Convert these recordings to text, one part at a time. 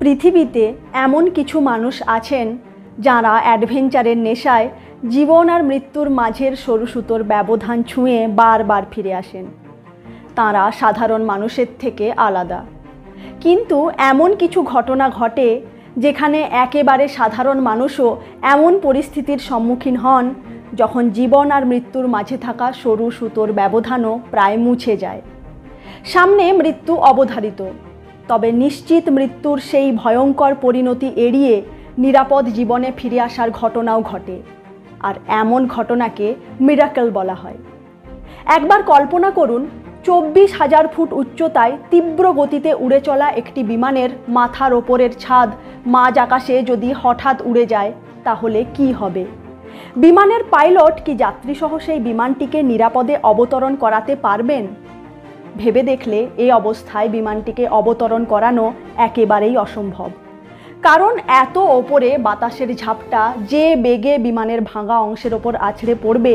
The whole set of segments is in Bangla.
পৃথিবীতে এমন কিছু মানুষ আছেন যারা অ্যাডভেঞ্চারের নেশায় জীবন আর মৃত্যুর মাঝের সরু সুতোর ব্যবধান ছুঁয়ে বারবার ফিরে আসেন তারা সাধারণ মানুষের থেকে আলাদা কিন্তু এমন কিছু ঘটনা ঘটে যেখানে একেবারে সাধারণ মানুষও এমন পরিস্থিতির সম্মুখীন হন যখন জীবন আর মৃত্যুর মাঝে থাকা সরু সুতোর ব্যবধানও প্রায় মুছে যায় সামনে মৃত্যু অবধারিত তবে নিশ্চিত মৃত্যুর সেই ভয়ঙ্কর পরিণতি এড়িয়ে নিরাপদ জীবনে ফিরে আসার ঘটনাও ঘটে আর এমন ঘটনাকে মিরাকল বলা হয় একবার কল্পনা করুন চব্বিশ হাজার ফুট উচ্চতায় তীব্র গতিতে উড়ে চলা একটি বিমানের মাথার ওপরের ছাদ মাঝ আকাশে যদি হঠাৎ উড়ে যায় তাহলে কি হবে বিমানের পাইলট কি যাত্রীসহ সেই বিমানটিকে নিরাপদে অবতরণ করাতে পারবেন ভেবে দেখলে এই অবস্থায় বিমানটিকে অবতরণ করানো একেবারেই অসম্ভব কারণ এত ওপরে বাতাসের ঝাপটা যে বেগে বিমানের ভাঙা অংশের ওপর আছড়ে পড়বে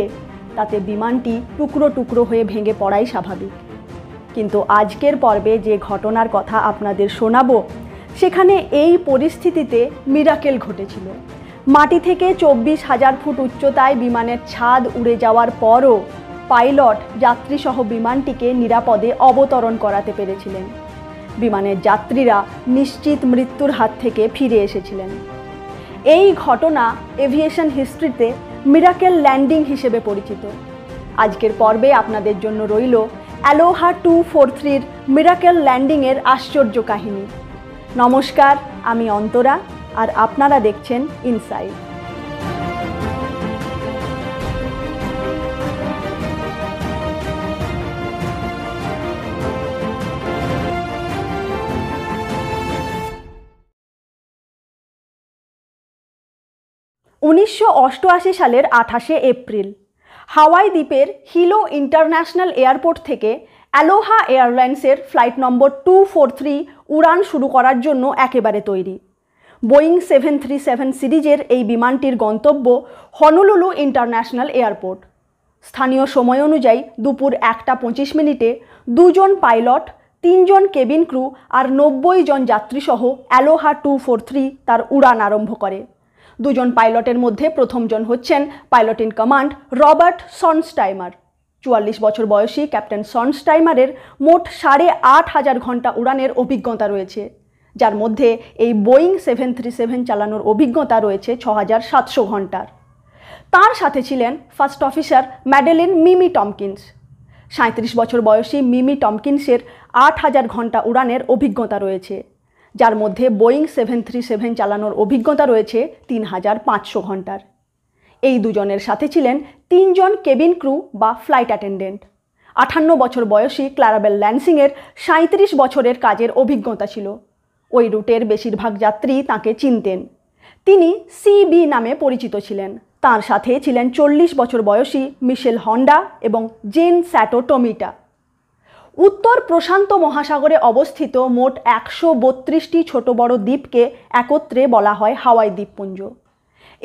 তাতে বিমানটি টুকরো টুকরো হয়ে ভেঙে পড়াই স্বাভাবিক কিন্তু আজকের পর্বে যে ঘটনার কথা আপনাদের শোনাবো সেখানে এই পরিস্থিতিতে মিরাকেল ঘটেছিল মাটি থেকে চব্বিশ হাজার ফুট উচ্চতায় বিমানের ছাদ উড়ে যাওয়ার পরও পাইলট যাত্রীসহ বিমানটিকে নিরাপদে অবতরণ করাতে পেরেছিলেন বিমানের যাত্রীরা নিশ্চিত মৃত্যুর হাত থেকে ফিরে এসেছিলেন এই ঘটনা এভিয়েশন হিস্ট্রিতে মিরাকেল ল্যান্ডিং হিসেবে পরিচিত আজকের পর্বে আপনাদের জন্য রইল অ্যালোহা টু ফোর থ্রির মিরাকেল ল্যান্ডিংয়ের আশ্চর্য কাহিনী নমস্কার আমি অন্তরা আর আপনারা দেখছেন ইনসাইড উনিশশো সালের আঠাশে এপ্রিল হাওয়াই দ্বীপের হিলো ইন্টারন্যাশনাল এয়ারপোর্ট থেকে অ্যালোহা এয়ারলাইন্সের flight number two four three উড়ান শুরু করার জন্য একেবারে তৈরি বোয়িং সেভেন থ্রি সেভেন সিরিজের এই বিমানটির গন্তব্য হনুলুলু ইন্টারন্যাশনাল এয়ারপোর্ট স্থানীয় সময় অনুযায়ী দুপুর একটা পঁচিশ মিনিটে দুজন পাইলট তিনজন কেবিন ক্রু আর নব্বই জন যাত্রীসহ অ্যালোহা টু ফোর থ্রি তার উড়ান আরম্ভ করে দুজন পাইলটের মধ্যে প্রথমজন হচ্ছেন pilot in command Robert Schornstheimer চুয়াল্লিশ বছর বয়সী ক্যাপ্টেন সনস্টাইমারের মোট সাড়ে আট হাজার ঘন্টা উড়ানের অভিজ্ঞতা রয়েছে যার মধ্যে এই বোয়িং সেভেন থ্রি সেভেন চালানোর অভিজ্ঞতা রয়েছে ছ হাজার সাতশো ঘন্টার তার সাথে ছিলেন first officer Madeline Mimi Tompkins সাঁত্রিশ বছর বয়সী মিমি টমকিন্সের আট হাজার ঘন্টা উড়ানের অভিজ্ঞতা রয়েছে যার মধ্যে বোয়িং সেভেন থ্রি সেভেন চালানোর অভিজ্ঞতা রয়েছে তিন হাজার পাঁচশো ঘন্টার এই দুজনের সাথে ছিলেন তিনজন কেবিন ক্রু বা ফ্লাইট অ্যাটেন্ডেন্ট আঠান্ন বছর বয়সী ক্লারাবেল ল্যান্সিংয়ের সাঁত্রিশ বছরের কাজের অভিজ্ঞতা ছিল ওই রুটের বেশিরভাগ যাত্রী তাকে চিনতেন তিনি সিবি নামে পরিচিত ছিলেন তার সাথে ছিলেন চল্লিশ বছর বয়সী মিশেল হন্ডা এবং জেন স্যাটো টমিটা উত্তর প্রশান্ত মহাসাগরে অবস্থিত মোট একশো বত্রিশটি ছোট বড় দ্বীপকে একত্রে বলা হয় হাওয়াই দ্বীপপুঞ্জ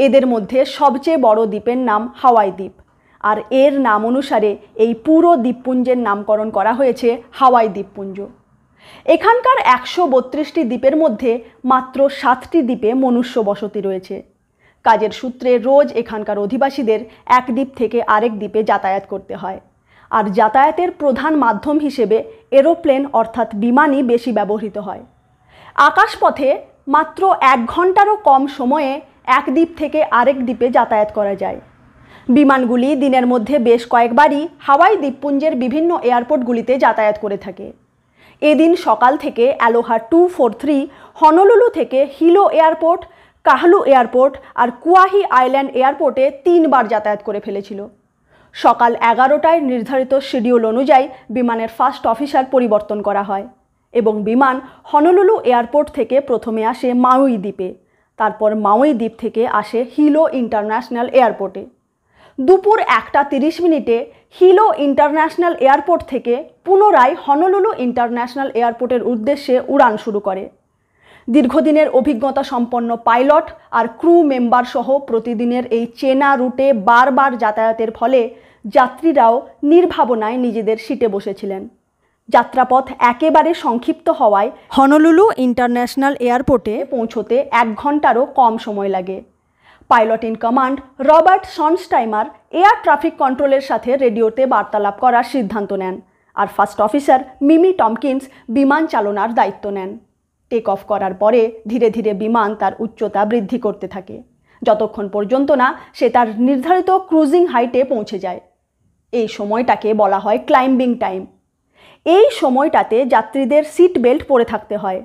এদের মধ্যে সবচেয়ে বড় দ্বীপের নাম হাওয়াই দ্বীপ আর এর নাম অনুসারে এই পুরো দ্বীপপুঞ্জের নামকরণ করা হয়েছে হাওয়াই দ্বীপপুঞ্জ এখানকার একশো বত্রিশটি দ্বীপের মধ্যে মাত্র সাতটি দ্বীপে মনুষ্য বসতি রয়েছে কাজের সূত্রে রোজ এখানকার অধিবাসীদের এক দ্বীপ থেকে আরেক দ্বীপে যাতায়াত করতে হয় আর যাতায়াতের প্রধান মাধ্যম হিসেবে এরোপ্লেন অর্থাৎ বিমানই বেশি ব্যবহৃত হয় আকাশপথে মাত্র এক ঘন্টারও কম সময়ে এক দ্বীপ থেকে আরেক দ্বীপে যাতায়াত করা যায় বিমানগুলি দিনের মধ্যে বেশ কয়েকবারই হাওয়াই দ্বীপপুঞ্জের বিভিন্ন এয়ারপোর্টগুলিতে যাতায়াত করে থাকে এদিন সকাল থেকে Aloha two four three Honolulu থেকে হিলো এয়ারপোর্ট কাহলু এয়ারপোর্ট আর কুয়াহি আইল্যান্ড এয়ারপোর্টে তিনবার যাতায়াত করে ফেলেছিল সকাল এগারোটায় নির্ধারিত শিডিউল অনুযায়ী বিমানের ফার্স্ট অফিসার পরিবর্তন করা হয় এবং বিমান হনলুলু এয়ারপোর্ট থেকে প্রথমে আসে মাউই দ্বীপে তারপর মাউই দ্বীপ থেকে আসে হিলো ইন্টারন্যাশনাল এয়ারপোর্টে দুপুর একটা তিরিশ মিনিটে হিলো ইন্টারন্যাশনাল এয়ারপোর্ট থেকে পুনরায় হনলুলু ইন্টারন্যাশনাল এয়ারপোর্টের উদ্দেশ্যে উড়ান শুরু করে দীর্ঘদিনের অভিজ্ঞতা সম্পন্ন পাইলট আর ক্রু মেম্বার সহ প্রতিদিনের এই চেনা রুটে বারবার যাতায়াতের ফলে যাত্রীরাও নির্ভাবনায় নিজেদের সিটে বসেছিলেন যাত্রাপথ একেবারে সংক্ষিপ্ত হওয়ায় হনলুলু ইন্টারন্যাশনাল এয়ারপোর্টে পৌঁছতে এক ঘন্টারও কম সময় লাগে pilot in command Robert Schornstheimer air traffic কন্ট্রোলের সাথে রেডিওতে বার্তালাপ করার সিদ্ধান্ত নেন আর ফার্স্ট অফিসার মিমি টমকিন্স বিমান চালনার দায়িত্ব নেন টেক অফ করার পরে ধীরে ধীরে বিমান তার উচ্চতা বৃদ্ধি করতে থাকে যতক্ষণ পর্যন্ত না সে তার নির্ধারিত ক্রুজিং হাইটে পৌঁছে যায় এই সময়টাকে বলা হয় ক্লাইম্বিং টাইম এই সময়টাতে যাত্রীদের সিট বেল্ট পরে থাকতে হয়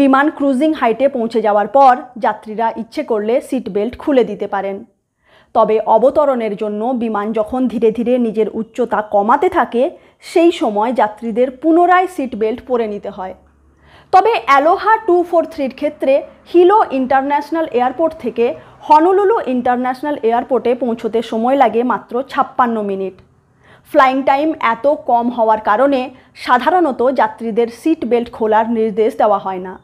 বিমান ক্রুজিং হাইটে পৌঁছে যাওয়ার পর যাত্রীরা ইচ্ছে করলে সিট বেল্ট খুলে দিতে পারেন তবে অবতরণের জন্য বিমান যখন ধীরে ধীরে নিজের উচ্চতা কমাতে থাকে সেই সময় যাত্রীদের পুনরায় সিট বেল্ট পরে নিতে হয় তবে অ্যালোহা টু ফোর থ্রির ক্ষেত্রে হিলো ইন্টারন্যাশনাল এয়ারপোর্ট থেকে হনুলুলু ইন্টারন্যাশনাল এয়ারপোর্টে পৌঁছতে সময় লাগে মাত্র ছাপ্পান্ন মিনিট ফ্লাইং টাইম এত কম হওয়ার কারণে সাধারণত যাত্রীদের সিট বেল্ট খোলার নির্দেশ দেওয়া হয় না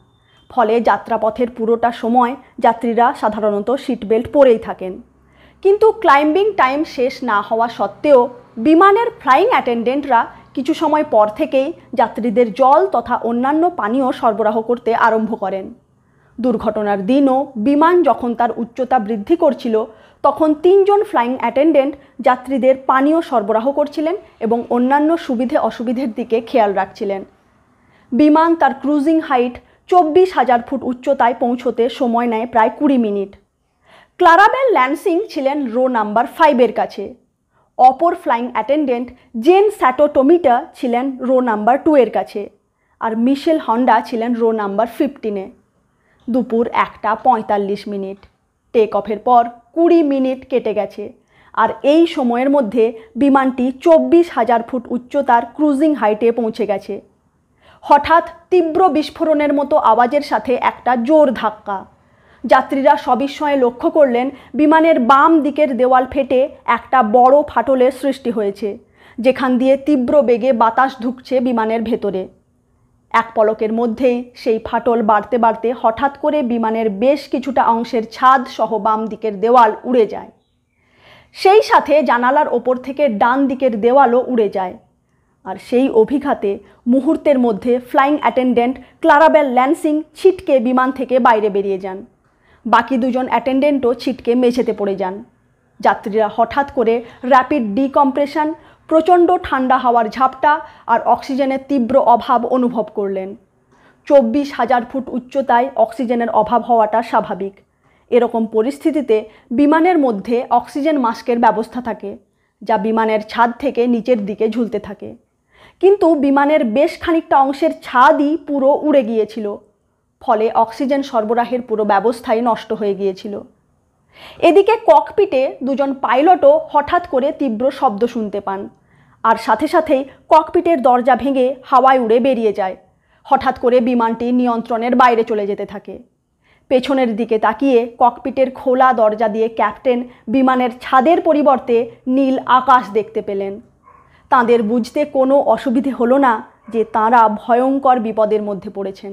ফলে যাত্রাপথের পুরোটা সময় যাত্রীরা সাধারণত সিট বেল্ট পরেই থাকেন কিন্তু ক্লাইম্বিং টাইম শেষ না হওয়া সত্ত্বেও বিমানের ফ্লাইং অ্যাটেন্ডেন্টরা কিছু সময় পর থেকেই যাত্রীদের জল তথা অন্যান্য পানীয় সরবরাহ করতে আরম্ভ করেন দুর্ঘটনার দিনও বিমান যখন তার উচ্চতা বৃদ্ধি করছিল তখন তিনজন ফ্লাইং অ্যাটেন্ডেন্ট যাত্রীদের পানীয় সরবরাহ করছিলেন এবং অন্যান্য সুবিধে অসুবিধের দিকে খেয়াল রাখছিলেন বিমান তার ক্রুজিং হাইট চব্বিশ হাজার ফুট উচ্চতায় পৌঁছতে সময় নেয় প্রায় কুড়ি মিনিট ক্লারাবেল ল্যান্সিং ছিলেন রো নাম্বার ফাইভের কাছে অপর ফ্লাইং অ্যাটেন্ডেন্ট জেন স্যাটোটোমিটা ছিলেন রো নাম্বার টু এর কাছে আর মিশেল হন্ডা ছিলেন রো নাম্বার ফিফটিনে দুপুর একটা পঁয়তাল্লিশ মিনিট টেক অফের পর কুড়ি মিনিট কেটে গেছে আর এই সময়ের মধ্যে বিমানটি চব্বিশ হাজার ফুট উচ্চতার ক্রুজিং হাইটে পৌঁছে গেছে হঠাৎ তীব্র বিস্ফোরণের মতো আওয়াজের সাথে একটা জোর ধাক্কা যাত্রীরা সবিস্ময়ে লক্ষ্য করলেন বিমানের বাম দিকের দেওয়াল ফেটে একটা বড় ফাটলের সৃষ্টি হয়েছে যেখান দিয়ে তীব্র বেগে বাতাস ঢুকছে বিমানের ভেতরে এক পলকের মধ্যেই সেই ফাটল বাড়তে বাড়তে হঠাৎ করে বিমানের বেশ কিছুটা অংশের ছাদ সহ বাম দিকের দেওয়াল উড়ে যায় সেই সাথে জানালার ওপর থেকে ডান দিকের দেওয়ালও উড়ে যায় আর সেই অভিঘাতে মুহূর্তের মধ্যে ফ্লাইং অ্যাটেন্ডেন্ট ক্লারাবেল ল্যান্সিং ছিটকে বিমান থেকে বাইরে বেরিয়ে যান বাকি দুজন অ্যাটেন্ডেন্টও ছিটকে মেঝেতে পড়ে যান যাত্রীরা হঠাৎ করে র্যাপিড ডিকম্প্রেশন প্রচণ্ড ঠান্ডা হাওয়ার ঝাপটা আর অক্সিজেনের তীব্র অভাব অনুভব করলেন চব্বিশ হাজার ফুট উচ্চতায় অক্সিজেনের অভাব হওয়াটা স্বাভাবিক এরকম পরিস্থিতিতে বিমানের মধ্যে অক্সিজেন মাস্কের ব্যবস্থা থাকে যা বিমানের ছাদ থেকে নিচের দিকে ঝুলতে থাকে কিন্তু বিমানের বেশ খানিকটা অংশের ছাদই পুরো উড়ে গিয়েছিল ফলে অক্সিজেন সরবরাহের পুরো ব্যবস্থাই নষ্ট হয়ে গিয়েছিল এদিকে ককপিটে দুজন পাইলটও হঠাৎ করে তীব্র শব্দ শুনতে পান আর সাথে সাথেই ককপিটের দরজা ভেঙে হাওয়ায় উড়ে বেরিয়ে যায় হঠাৎ করে বিমানটি নিয়ন্ত্রণের বাইরে চলে যেতে থাকে পেছনের দিকে তাকিয়ে ককপিটের খোলা দরজা দিয়ে ক্যাপ্টেন বিমানের ছাদের পরিবর্তে নীল আকাশ দেখতে পেলেন তাদের বুঝতে কোনো অসুবিধে হলো না যে তারা ভয়ঙ্কর বিপদের মধ্যে পড়েছেন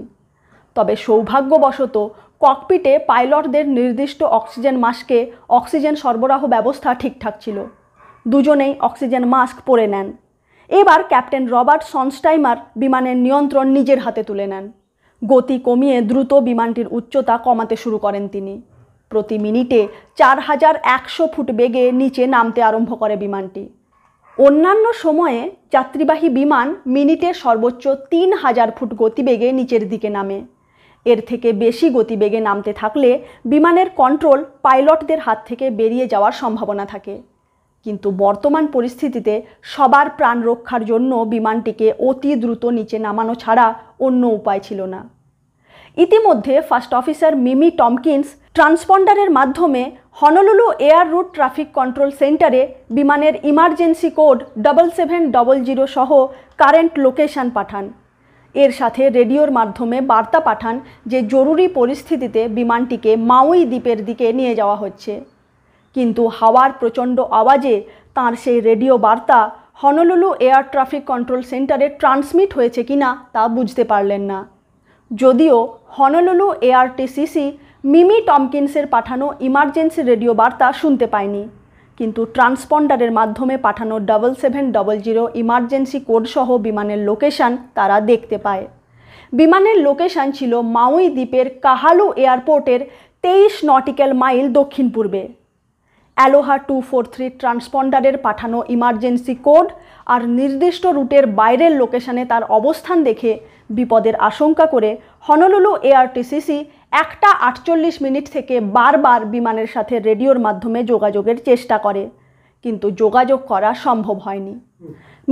তবে সৌভাগ্যবশত ককপিটে পাইলটদের নির্দিষ্ট অক্সিজেন মাস্কে অক্সিজেন সরবরাহ ব্যবস্থা ঠিকঠাক ছিল দুজনেই অক্সিজেন মাস্ক পরে নেন এবার ক্যাপ্টেন রবার্ট সনস্টাইমার বিমানের নিয়ন্ত্রণ নিজের হাতে তুলে নেন গতি কমিয়ে দ্রুত বিমানটির উচ্চতা কমাতে শুরু করেন তিনি প্রতি মিনিটে চার হাজার একশো ফুট বেগে নিচে নামতে আরম্ভ করে বিমানটি অন্যান্য সময়ে যাত্রীবাহী বিমান মিনিটে সর্বোচ্চ তিন হাজার ফুট গতিবেগে নিচের দিকে নামে এর থেকে বেশি গতিবেগে নামতে থাকলে বিমানের কন্ট্রোল পাইলটদের হাত থেকে বেরিয়ে যাওয়ার সম্ভাবনা থাকে কিন্তু বর্তমান পরিস্থিতিতে সবার প্রাণ রক্ষার জন্য বিমানটিকে অতি দ্রুত নিচে নামানো ছাড়া অন্য উপায় ছিল না ইতিমধ্যে ফার্স্ট অফিসার মিমি টমকিন্স ট্রান্সপন্ডারের মাধ্যমে Honolulu air route traffic control সেন্টারে বিমানের emergency code double seven double zero সহ কারেন্ট লোকেশন পাঠান এর সাথে রেডিওর মাধ্যমে বার্তা পাঠান যে জরুরি পরিস্থিতিতে বিমানটিকে মাউই দ্বীপের দিকে নিয়ে যাওয়া হচ্ছে কিন্তু হাওয়ার প্রচণ্ড আওয়াজে তার সেই রেডিও বার্তা হনলুলু এয়ার ট্রাফিক কন্ট্রোল সেন্টারে ট্রান্সমিট হয়েছে কিনা তা বুঝতে পারলেন না যদিও হনলুলু এআরটিসিসি মিমি টমকিন্সের পাঠানো ইমার্জেন্সি রেডিও বার্তা শুনতে পায়নি কিন্তু ট্রান্সপন্ডারের মাধ্যমে পাঠানো double seven double zero emergency কোডসহ বিমানের লোকেশান তারা দেখতে পায় বিমানের লোকেশান ছিল মাউই দ্বীপের কাহালু এয়ারপোর্টের তেইশ নটিক্যাল মাইল দক্ষিণ পূর্বে অ্যালোহা টু ফোর থ্রি ট্রান্সপন্ডারের পাঠানো ইমার্জেন্সি কোড আর নির্দিষ্ট রুটের বাইরের লোকেশানে তার অবস্থান দেখে বিপদের আশঙ্কা করে হনলুলু এআরটিসিসি একটা আটচল্লিশ মিনিট থেকে বারবার বিমানের সাথে রেডিওর মাধ্যমে যোগাযোগের চেষ্টা করে কিন্তু যোগাযোগ করা সম্ভব হয়নি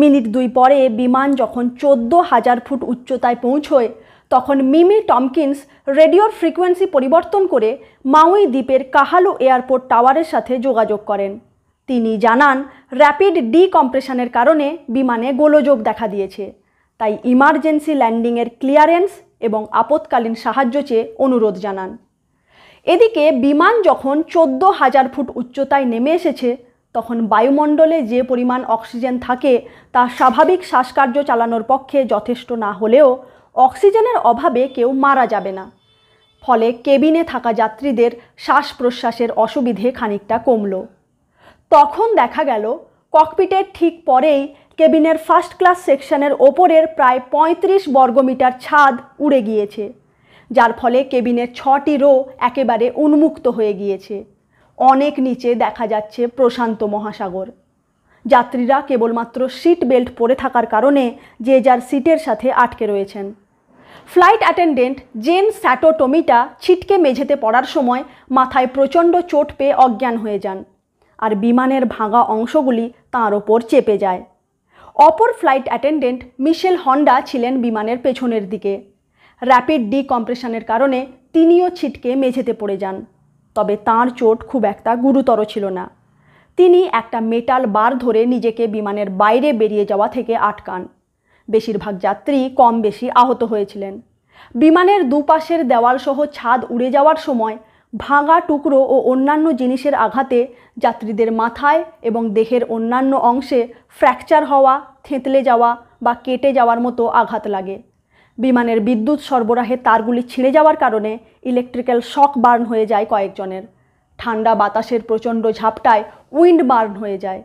মিনিট দুই পরে বিমান যখন চোদ্দ হাজার ফুট উচ্চতায় পৌঁছয় তখন মিমি টমকিন্স রেডিওর ফ্রিকোয়েন্সি পরিবর্তন করে মাউই দ্বীপের কাহালু এয়ারপোর্ট টাওয়ারের সাথে যোগাযোগ করেন তিনি জানান র্যাপিড কম্প্রেশনের কারণে বিমানে গোলযোগ দেখা দিয়েছে তাই ইমার্জেন্সি ল্যান্ডিংয়ের ক্লিয়ারেন্স এবং আপৎকালীন সাহায্য চেয়ে অনুরোধ জানান এদিকে বিমান যখন চোদ্দ হাজার ফুট উচ্চতায় নেমে এসেছে তখন বায়ুমণ্ডলে যে পরিমাণ অক্সিজেন থাকে তা স্বাভাবিক শ্বাসকার্য চালানোর পক্ষে যথেষ্ট না হলেও অক্সিজেনের অভাবে কেউ মারা যাবে না ফলে কেবিনে থাকা যাত্রীদের শ্বাস প্রশ্বাসের অসুবিধে খানিকটা কমল তখন দেখা গেল ককপিটের ঠিক পরেই কেবিনের ফার্স্ট ক্লাস সেকশনের ওপরের প্রায় ৩৫ বর্গমিটার ছাদ উড়ে গিয়েছে যার ফলে কেবিনের ছটি রো একেবারে উন্মুক্ত হয়ে গিয়েছে অনেক নিচে দেখা যাচ্ছে প্রশান্ত মহাসাগর যাত্রীরা কেবলমাত্র সিট বেল্ট পরে থাকার কারণে যে যার সিটের সাথে আটকে রয়েছেন ফ্লাইট অ্যাটেন্ডেন্ট জেন স্যাটোটোমিটা ছিটকে মেঝেতে পড়ার সময় মাথায় প্রচণ্ড চোট পেয়ে অজ্ঞান হয়ে যান আর বিমানের ভাঙা অংশগুলি তাঁর ওপর চেপে যায় অপর ফ্লাইট অ্যাটেন্ডেন্ট মিশেল হন্ডা ছিলেন বিমানের পেছনের দিকে র্যাপিড ডিকম্প্রেশনের কারণে তিনিও ছিটকে মেঝেতে পড়ে যান তবে তার চোট খুব একটা গুরুতর ছিল না তিনি একটা মেটাল বার ধরে নিজেকে বিমানের বাইরে বেরিয়ে যাওয়া থেকে আটকান বেশিরভাগ যাত্রী কম বেশি আহত হয়েছিলেন বিমানের দুপাশের দেওয়ালসহ ছাদ উড়ে যাওয়ার সময় ভাঙা টুকরো ও অন্যান্য জিনিসের আঘাতে যাত্রীদের মাথায় এবং দেহের অন্যান্য অংশে ফ্র্যাকচার হওয়া থেঁতলে যাওয়া বা কেটে যাওয়ার মতো আঘাত লাগে বিমানের বিদ্যুৎ সরবরাহে তারগুলি ছিঁড়ে যাওয়ার কারণে ইলেকট্রিক্যাল শক বার্ন হয়ে যায় কয়েকজনের ঠান্ডা বাতাসের প্রচণ্ড ঝাপটায় উইন্ড বার্ন হয়ে যায়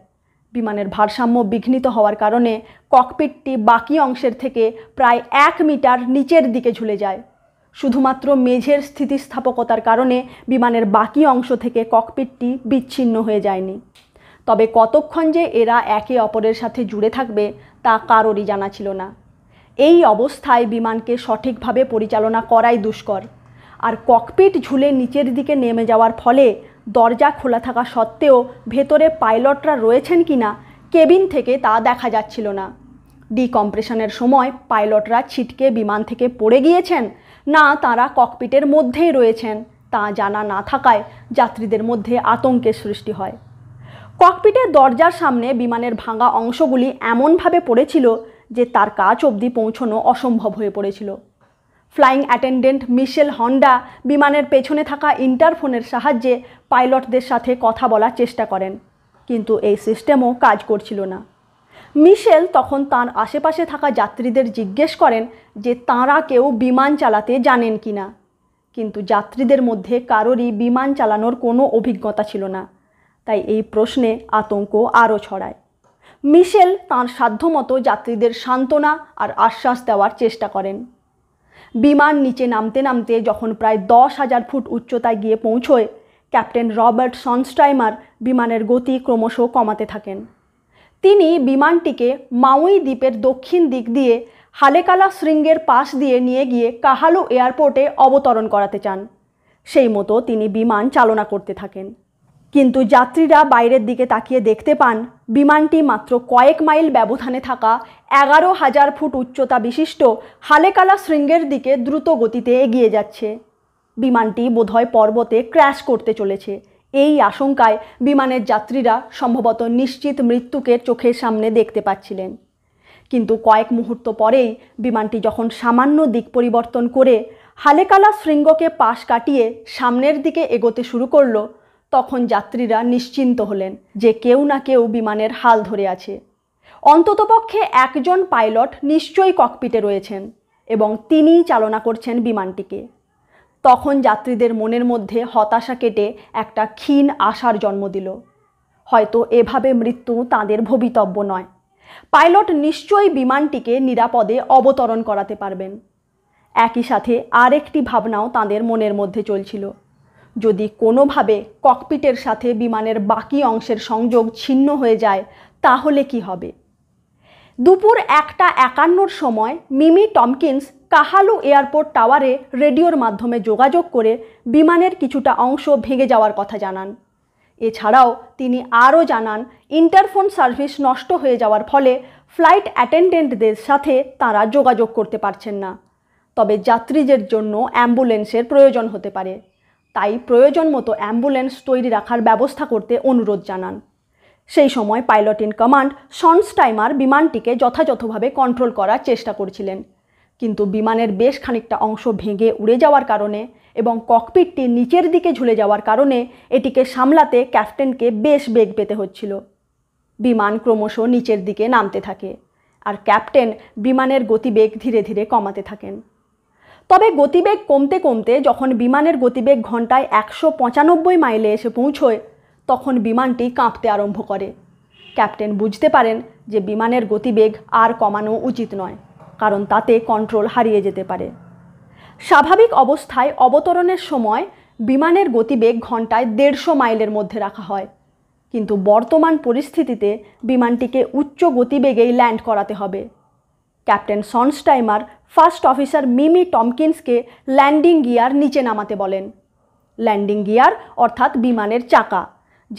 বিমানের ভারসাম্য বিঘ্নিত হওয়ার কারণে ককপিটটি বাকি অংশের থেকে প্রায় এক মিটার নিচের দিকে ঝুলে যায় শুধুমাত্র মেঝের স্থিতিস্থাপকতার কারণে বিমানের বাকি অংশ থেকে ককপিটটি বিচ্ছিন্ন হয়ে যায়নি তবে কতক্ষণ যে এরা একে অপরের সাথে জুড়ে থাকবে তা কারোরই জানা ছিল না এই অবস্থায় বিমানকে সঠিকভাবে পরিচালনা করাই দুষ্কর আর ককপিট ঝুলে নিচের দিকে নেমে যাওয়ার ফলে দরজা খোলা থাকা সত্ত্বেও ভেতরে পাইলটরা রয়েছেন কি না কেবিন থেকে তা দেখা যাচ্ছিল না ডিকম্প্রেশনের সময় পাইলটরা ছিটকে বিমান থেকে পড়ে গিয়েছেন না তারা ককপিটের মধ্যেই রয়েছেন তা জানা না থাকায় যাত্রীদের মধ্যে আতঙ্কের সৃষ্টি হয় ককপিটের দরজার সামনে বিমানের ভাঙা অংশগুলি এমনভাবে পড়েছিল যে তার কাজ অবধি পৌঁছনো অসম্ভব হয়ে পড়েছিল ফ্লাইং অ্যাটেন্ডেন্ট মিশেল হন্ডা বিমানের পেছনে থাকা ইন্টারফোনের সাহায্যে পাইলটদের সাথে কথা বলার চেষ্টা করেন কিন্তু এই সিস্টেমও কাজ করছিল না মিশেল তখন তার আশেপাশে থাকা যাত্রীদের জিজ্ঞেস করেন যে তাঁরা কেউ বিমান চালাতে জানেন কি না কিন্তু যাত্রীদের মধ্যে কারোরই বিমান চালানোর কোনো অভিজ্ঞতা ছিল না তাই এই প্রশ্নে আতঙ্ক আরও ছড়ায় মিশেল তাঁর সাধ্যমতো যাত্রীদের সান্ত্বনা আর আশ্বাস দেওয়ার চেষ্টা করেন বিমান নিচে নামতে নামতে যখন প্রায় দশ হাজার ফুট উচ্চতায় গিয়ে পৌঁছয় ক্যাপ্টেন রবার্ট সনস্টাইমার বিমানের গতি ক্রমশ কমাতে থাকেন তিনি বিমানটিকে মাউই দ্বীপের দক্ষিণ দিক দিয়ে হালেকালা শৃঙ্গের পাশ দিয়ে নিয়ে গিয়ে কাহালু এয়ারপোর্টে অবতরণ করাতে চান সেই মতো তিনি বিমান চালনা করতে থাকেন কিন্তু যাত্রীরা বাইরের দিকে তাকিয়ে দেখতে পান বিমানটি মাত্র কয়েক মাইল ব্যবধানে থাকা এগারো হাজার ফুট উচ্চতা বিশিষ্ট হালেকালা শৃঙ্গের দিকে দ্রুত গতিতে এগিয়ে যাচ্ছে বিমানটি বোধহয় পর্বতে ক্র্যাশ করতে চলেছে এই আশঙ্কায় বিমানের যাত্রীরা সম্ভবত নিশ্চিত মৃত্যুকে চোখের সামনে দেখতে পাচ্ছিলেন কিন্তু কয়েক মুহূর্ত পরেই বিমানটি যখন সামান্য দিক পরিবর্তন করে হালেকালা শৃঙ্গকে পাশ কাটিয়ে সামনের দিকে এগোতে শুরু করল তখন যাত্রীরা নিশ্চিন্ত হলেন যে কেউ না কেউ বিমানের হাল ধরে আছে অন্ততপক্ষে একজন পাইলট নিশ্চয়ই ককপিটে রয়েছেন এবং তিনিই চালনা করছেন বিমানটিকে তখন যাত্রীদের মনের মধ্যে হতাশা কেটে একটা ক্ষীণ আশার জন্ম দিল হয়তো এভাবে মৃত্যু তাদের ভবিতব্য নয় পাইলট নিশ্চয়ই বিমানটিকে নিরাপদে অবতরণ করাতে পারবেন একই সাথে আরেকটি ভাবনাও তাদের মনের মধ্যে চলছিল যদি কোনোভাবে ককপিটের সাথে বিমানের বাকি অংশের সংযোগ ছিন্ন হয়ে যায় তাহলে কি হবে দুপুর একটা একান্নর সময় মিমি টমকিন্স কাহালু এয়ারপোর্ট টাওয়ারে রেডিওর মাধ্যমে যোগাযোগ করে বিমানের কিছুটা অংশ ভেঙে যাওয়ার কথা জানান এছাড়াও তিনি আরও জানান ইন্টারফোন সার্ভিস নষ্ট হয়ে যাওয়ার ফলে ফ্লাইট অ্যাটেন্ডেন্টদের সাথে তারা যোগাযোগ করতে পারছেন না তবে যাত্রীদের জন্য অ্যাম্বুলেন্সের প্রয়োজন হতে পারে তাই প্রয়োজন মতো অ্যাম্বুলেন্স তৈরি রাখার ব্যবস্থা করতে অনুরোধ জানান সেই সময় পাইলট ইন কমান্ড সনস্টাইমার বিমানটিকে যথাযথভাবে কন্ট্রোল করার চেষ্টা করছিলেন কিন্তু বিমানের বেশ খানিকটা অংশ ভেঙে উড়ে যাওয়ার কারণে এবং ককপিটটি নিচের দিকে ঝুলে যাওয়ার কারণে এটিকে সামলাতে ক্যাপ্টেনকে বেশ বেগ পেতে হচ্ছিল বিমান ক্রমশ নিচের দিকে নামতে থাকে আর ক্যাপ্টেন বিমানের গতিবেগ ধীরে ধীরে কমাতে থাকেন তবে গতিবেগ কমতে কমতে যখন বিমানের গতিবেগ ঘন্টায় একশো পঁচানব্বই মাইলে এসে পৌঁছয় তখন বিমানটি কাঁপতে আরম্ভ করে ক্যাপ্টেন বুঝতে পারেন যে বিমানের গতিবেগ আর কমানো উচিত নয় কারণ তাতে কন্ট্রোল হারিয়ে যেতে পারে স্বাভাবিক অবস্থায় অবতরণের সময় বিমানের গতিবেগ ঘন্টায় দেড়শো মাইলের মধ্যে রাখা হয় কিন্তু বর্তমান পরিস্থিতিতে বিমানটিকে উচ্চ গতিবেগেই ল্যান্ড করাতে হবে captain Schornstheimer first officer Mimi টমকিন্সকে ল্যান্ডিং গিয়ার নিচে নামাতে বলেন ল্যান্ডিং গিয়ার অর্থাৎ বিমানের চাকা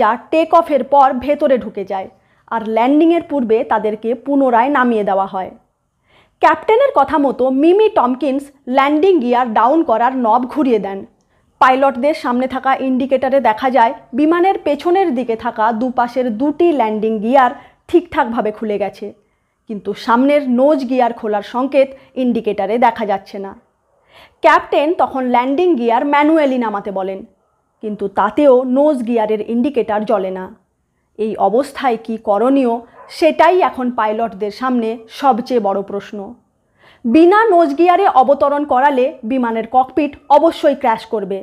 যা টেক অফের পর ভেতরে ঢুকে যায় আর ল্যান্ডিংয়ের পূর্বে তাদেরকে পুনরায় নামিয়ে দেওয়া হয় ক্যাপ্টেনের কথা মতো Mimi Tompkins landing gear down করার নব ঘুরিয়ে দেন পাইলটদের সামনে থাকা ইন্ডিকেটরে দেখা যায় বিমানের পেছনের দিকে থাকা দুপাশের দুটি ল্যান্ডিং গিয়ার ঠিকঠাকভাবে খুলে গেছে কিন্তু সামনের নোজ গিয়ার খোলার সংকেত ইন্ডিকেটারে দেখা যাচ্ছে না ক্যাপ্টেন তখন ল্যান্ডিং গিয়ার ম্যানুয়ালি নামাতে বলেন কিন্তু তাতেও নোজ গিয়ারের ইন্ডিকেটার জ্বলে না এই অবস্থায় কি করণীয় সেটাই এখন পাইলটদের সামনে সবচেয়ে বড় প্রশ্ন বিনা নোজ গিয়ারে অবতরণ করালে বিমানের ককপিট অবশ্যই ক্র্যাশ করবে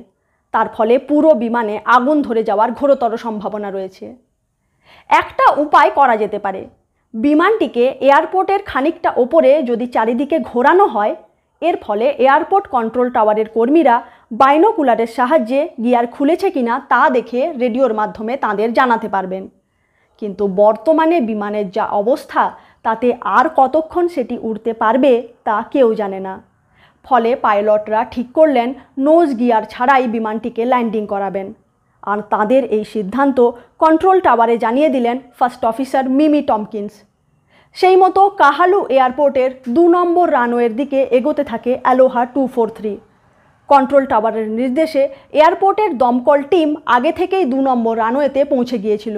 তার ফলে পুরো বিমানে আগুন ধরে যাওয়ার ঘোরতর সম্ভাবনা রয়েছে একটা উপায় করা যেতে পারে বিমানটিকে এয়ারপোর্টের খানিকটা ওপরে যদি চারিদিকে ঘোরানো হয় এর ফলে এয়ারপোর্ট কন্ট্রোল টাওয়ারের কর্মীরা বাইনোকুলারের সাহায্যে গিয়ার খুলেছে কিনা তা দেখে রেডিওর মাধ্যমে তাঁদের জানাতে পারবেন কিন্তু বর্তমানে বিমানের যা অবস্থা তাতে আর কতক্ষণ সেটি উড়তে পারবে তা কেউ জানে না ফলে পাইলটরা ঠিক করলেন নোজ গিয়ার ছাড়াই বিমানটিকে ল্যান্ডিং করাবেন আর তাদের এই সিদ্ধান্ত কন্ট্রোল টাওয়ারে জানিয়ে দিলেন ফার্স্ট অফিসার মিমি টমকিন্স সেই মতো কাহালু এয়ারপোর্টের দু নম্বর রানওয়ের দিকে এগোতে থাকে Aloha two four three control টাওয়ারের নির্দেশে এয়ারপোর্টের দমকল টিম আগে থেকেই দু নম্বর রানওয়েতে পৌঁছে গিয়েছিল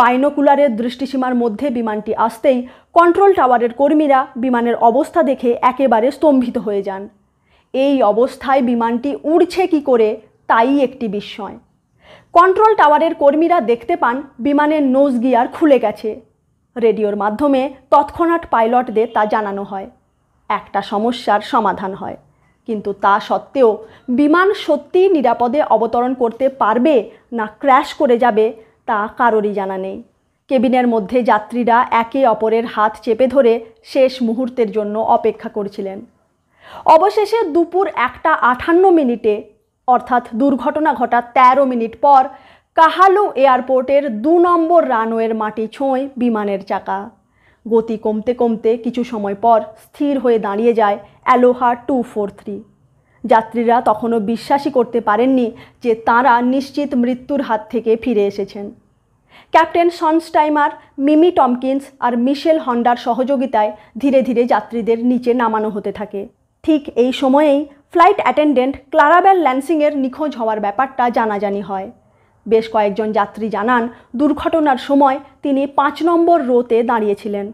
বাইনোকুলারের দৃষ্টিসীমার মধ্যে বিমানটি আসতেই কন্ট্রোল টাওয়ারের কর্মীরা বিমানের অবস্থা দেখে একেবারে স্তম্ভিত হয়ে যান এই অবস্থায় বিমানটি উড়ছে কি করে তাই একটি বিস্ময় কন্ট্রোল টাওয়ারের কর্মীরা দেখতে পান বিমানের নোজ গিয়ার খুলে গেছে রেডিওর মাধ্যমে তৎক্ষণাৎ পাইলটদের তা জানানো হয় একটা সমস্যার সমাধান হয় কিন্তু তা সত্ত্বেও বিমান সত্যিই নিরাপদে অবতরণ করতে পারবে না ক্র্যাশ করে যাবে তা কারোরই জানা নেই কেবিনের মধ্যে যাত্রীরা একে অপরের হাত চেপে ধরে শেষ মুহূর্তের জন্য অপেক্ষা করছিলেন অবশেষে দুপুর একটা আঠান্ন মিনিটে অর্থাৎ দুর্ঘটনা ঘটা ১৩ মিনিট পর কাহালু এয়ারপোর্টের দু নম্বর রানওয়ের মাটি ছোঁয় বিমানের চাকা গতি কমতে কমতে কিছু সময় পর স্থির হয়ে দাঁড়িয়ে যায় অ্যালোহা টু ফোর থ্রি যাত্রীরা তখনও বিশ্বাসই করতে পারেননি যে তারা নিশ্চিত মৃত্যুর হাত থেকে ফিরে এসেছেন ক্যাপ্টেন সনস্টাইমার মিমি টমকিন্স আর মিশেল হন্ডার সহযোগিতায় ধীরে ধীরে যাত্রীদের নিচে নামানো হতে থাকে ঠিক এই সময়েই ফ্লাইট অ্যাটেন্ডেন্ট ক্লারাবেল ল্যান্সিংয়ের নিখোঁজ হওয়ার ব্যাপারটা জানাজানি হয় বেশ কয়েকজন যাত্রী জানান দুর্ঘটনার সময় তিনি পাঁচ নম্বর রোতে দাঁড়িয়েছিলেন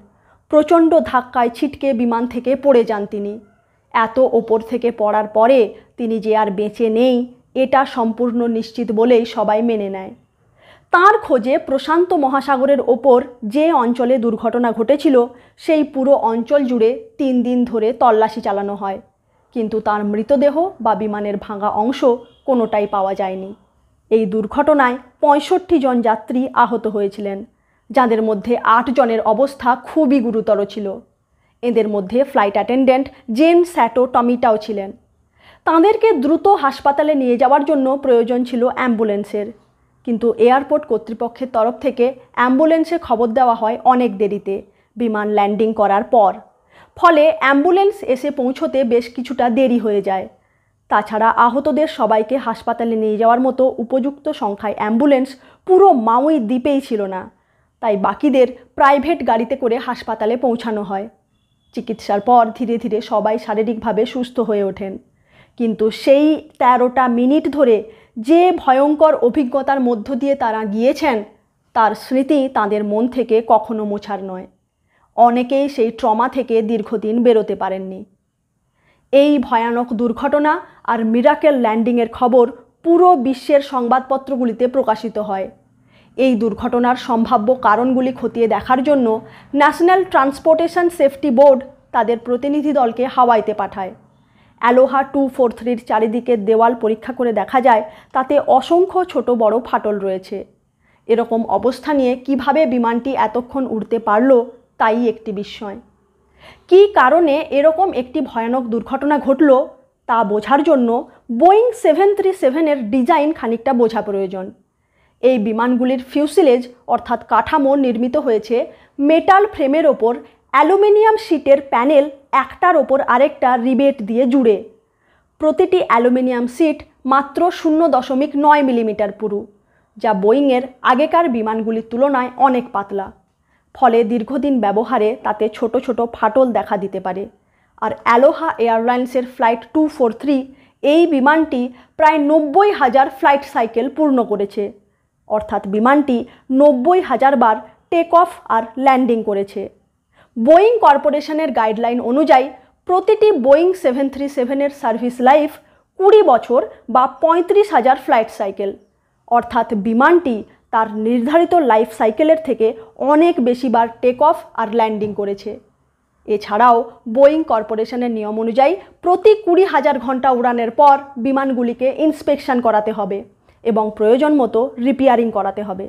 প্রচণ্ড ধাক্কায় ছিটকে বিমান থেকে পড়ে যান তিনি এত ওপর থেকে পড়ার পরে তিনি যে আর বেঁচে নেই এটা সম্পূর্ণ নিশ্চিত বলেই সবাই মেনে নেয় তার খোঁজে প্রশান্ত মহাসাগরের ওপর যে অঞ্চলে দুর্ঘটনা ঘটেছিল সেই পুরো অঞ্চল জুড়ে তিন দিন ধরে তল্লাশি চালানো হয় কিন্তু তার মৃতদেহ বা বিমানের ভাঙা অংশ কোনোটাই পাওয়া যায়নি এই দুর্ঘটনায় পঁয়ষট্টি জন যাত্রী আহত হয়েছিলেন যাদের মধ্যে আট জনের অবস্থা খুবই গুরুতর ছিল এদের মধ্যে ফ্লাইট অ্যাটেন্ডেন্ট জেন স্যাটো টমিটাও ছিলেন তাঁদেরকে দ্রুত হাসপাতালে নিয়ে যাওয়ার জন্য প্রয়োজন ছিল অ্যাম্বুলেন্সের কিন্তু এয়ারপোর্ট কর্তৃপক্ষের তরফ থেকে অ্যাম্বুলেন্সে খবর দেওয়া হয় অনেক দেরিতে বিমান ল্যান্ডিং করার পর ফলে অ্যাম্বুলেন্স এসে পৌঁছতে বেশ কিছুটা দেরি হয়ে যায় তাছাড়া আহতদের সবাইকে হাসপাতালে নিয়ে যাওয়ার মতো উপযুক্ত সংখ্যায় অ্যাম্বুলেন্স পুরো মাউই দ্বীপেই ছিল না তাই বাকিদের প্রাইভেট গাড়িতে করে হাসপাতালে পৌঁছানো হয় চিকিৎসার পর ধীরে ধীরে সবাই শারীরিকভাবে সুস্থ হয়ে ওঠেন কিন্তু সেই তেরোটা মিনিট ধরে যে ভয়ঙ্কর অভিজ্ঞতার মধ্য দিয়ে তারা গিয়েছেন তার স্মৃতি তাদের মন থেকে কখনো মোছার নয় অনেকেই সেই ট্রমা থেকে দীর্ঘদিন বেরোতে পারেননি এই ভয়ানক দুর্ঘটনা আর মিরাকেল ল্যান্ডিংয়ের খবর পুরো বিশ্বের সংবাদপত্রগুলিতে প্রকাশিত হয় এই দুর্ঘটনার সম্ভাব্য কারণগুলি খতিয়ে দেখার জন্য ন্যাশনাল ট্রান্সপোর্টেশন সেফটি বোর্ড তাদের প্রতিনিধি দলকে হাওয়াইতে পাঠায় অ্যালোহা টু ফোর থ্রির চারিদিকের দেওয়াল পরীক্ষা করে দেখা যায় তাতে অসংখ্য ছোট বড় ফাটল রয়েছে এরকম অবস্থা নিয়ে কিভাবে বিমানটি এতক্ষণ উড়তে পারল তাই একটি বিস্ময় কি কারণে এরকম একটি ভয়ানক দুর্ঘটনা ঘটল তা বোঝার জন্য বোয়িং সেভেন থ্রি সেভেনের ডিজাইন খানিকটা বোঝা প্রয়োজন এই বিমানগুলির ফিউসিলেজ অর্থাৎ কাঠামো নির্মিত হয়েছে মেটাল ফ্রেমের ওপর অ্যালুমিনিয়াম শিটের প্যানেল একটার ওপর আরেকটা রিবেট দিয়ে জুড়ে প্রতিটি অ্যালুমিনিয়াম সিট মাত্র শূন্য দশমিক নয় মিলিমিটার পুরু যা বোয়িংয়ের আগেকার বিমানগুলির তুলনায় অনেক পাতলা ফলে দীর্ঘদিন ব্যবহারে তাতে ছোট ছোট ফাটল দেখা দিতে পারে আর অ্যালোহা এয়ারলাইন্সের ফ্লাইট টু ফোর থ্রি এই বিমানটি প্রায় নব্বই হাজার ফ্লাইট সাইকেল পূর্ণ করেছে অর্থাৎ বিমানটি নব্বই হাজার বার টেক অফ আর ল্যান্ডিং করেছে বোয়িং কর্পোরেশনের গাইডলাইন অনুযায়ী প্রতিটি বোয়িং সেভেন থ্রি সেভেনের সার্ভিস লাইফ কুড়ি বছর বা পঁয়ত্রিশ হাজার ফ্লাইট সাইকেল অর্থাৎ বিমানটি তার নির্ধারিত লাইফ সাইকেলের থেকে অনেক বেশিবার টেক অফ আর ল্যান্ডিং করেছে এছাড়াও বোয়িং কর্পোরেশনের নিয়ম অনুযায়ী প্রতি কুড়ি হাজার ঘন্টা উড়ানের পর বিমানগুলিকে ইন্সপেকশন করাতে হবে এবং প্রয়োজন মতো রিপেয়ারিং করাতে হবে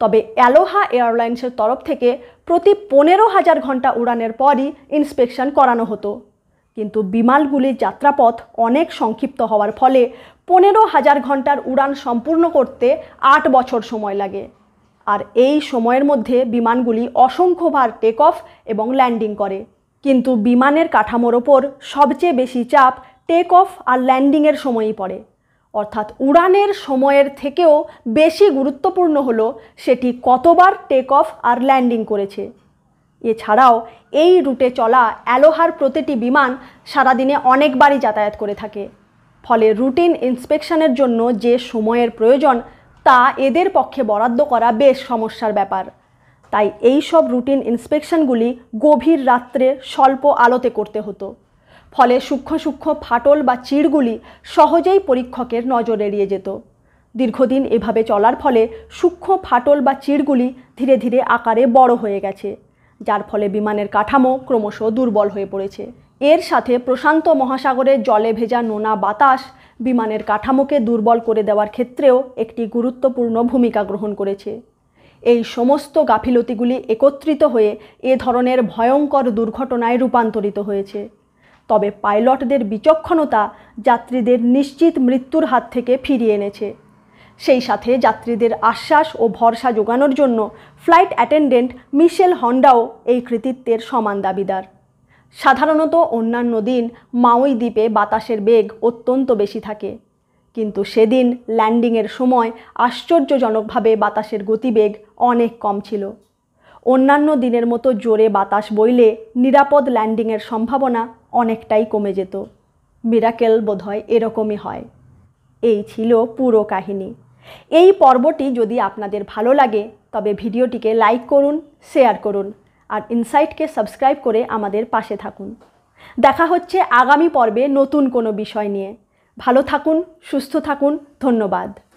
তবে অ্যালোহা এয়ারলাইন্সের তরফ থেকে প্রতি পনেরো হাজার ঘন্টা উড়ানের পরই ইন্সপেকশন করানো হতো কিন্তু বিমানগুলির যাত্রাপথ অনেক সংক্ষিপ্ত হওয়ার ফলে পনেরো হাজার ঘন্টার উড়ান সম্পূর্ণ করতে আট বছর সময় লাগে আর এই সময়ের মধ্যে বিমানগুলি অসংখ্যবার টেক অফ এবং ল্যান্ডিং করে কিন্তু বিমানের কাঠামোর ওপর সবচেয়ে বেশি চাপ টেক অফ আর ল্যান্ডিংয়ের সময়ই পড়ে অর্থাৎ উড়ানের সময়ের থেকেও বেশি গুরুত্বপূর্ণ হলো সেটি কতবার টেক অফ আর ল্যান্ডিং করেছে এছাড়াও এই রুটে চলা অ্যালোহার প্রতিটি বিমান সারাদিনে অনেকবারই যাতায়াত করে থাকে ফলে রুটিন ইন্সপেকশনের জন্য যে সময়ের প্রয়োজন তা এদের পক্ষে বরাদ্দ করা বেশ সমস্যার ব্যাপার তাই এই সব রুটিন ইন্সপেকশনগুলি গভীর রাত্রে স্বল্প আলোতে করতে হতো ফলে সূক্ষ্ম সূক্ষ্ম ফাটল বা চিড়গুলি সহজেই পরীক্ষকের নজর এড়িয়ে যেত দীর্ঘদিন এভাবে চলার ফলে সূক্ষ্ম ফাটল বা চিড়গুলি ধীরে ধীরে আকারে বড় হয়ে গেছে যার ফলে বিমানের কাঠামো ক্রমশ দুর্বল হয়ে পড়েছে এর সাথে প্রশান্ত মহাসাগরের জলে ভেজা নোনা বাতাস বিমানের কাঠামোকে দুর্বল করে দেওয়ার ক্ষেত্রেও একটি গুরুত্বপূর্ণ ভূমিকা গ্রহণ করেছে এই সমস্ত গাফিলতিগুলি একত্রিত হয়ে এ ধরনের ভয়ঙ্কর দুর্ঘটনায় রূপান্তরিত হয়েছে তবে পাইলটদের বিচক্ষণতা যাত্রীদের নিশ্চিত মৃত্যুর হাত থেকে ফিরিয়ে এনেছে সেই সাথে যাত্রীদের আশ্বাস ও ভরসা যোগানোর জন্য ফ্লাইট অ্যাটেন্ডেন্ট মিশেল হন্ডাও এই কৃতিত্বের সমান দাবিদার সাধারণত অন্যান্য দিন মাউই দ্বীপে বাতাসের বেগ অত্যন্ত বেশি থাকে কিন্তু সেদিন ল্যান্ডিংয়ের সময় আশ্চর্যজনকভাবে বাতাসের গতিবেগ অনেক কম ছিল অন্যান্য দিনের মতো জোরে বাতাস বইলে নিরাপদ ল্যান্ডিংয়ের সম্ভাবনা অনেকটাই কমে যেত মিরাকেল বোধহয় এরকমই হয় এই ছিল পুরো কাহিনী এই পর্বটি যদি আপনাদের ভালো লাগে তবে ভিডিওটিকে লাইক করুন শেয়ার করুন আর ইনসাইটকে সাবস্ক্রাইব করে আমাদের পাশে থাকুন দেখা হচ্ছে আগামী পর্বে নতুন কোনো বিষয় নিয়ে ভালো থাকুন সুস্থ থাকুন ধন্যবাদ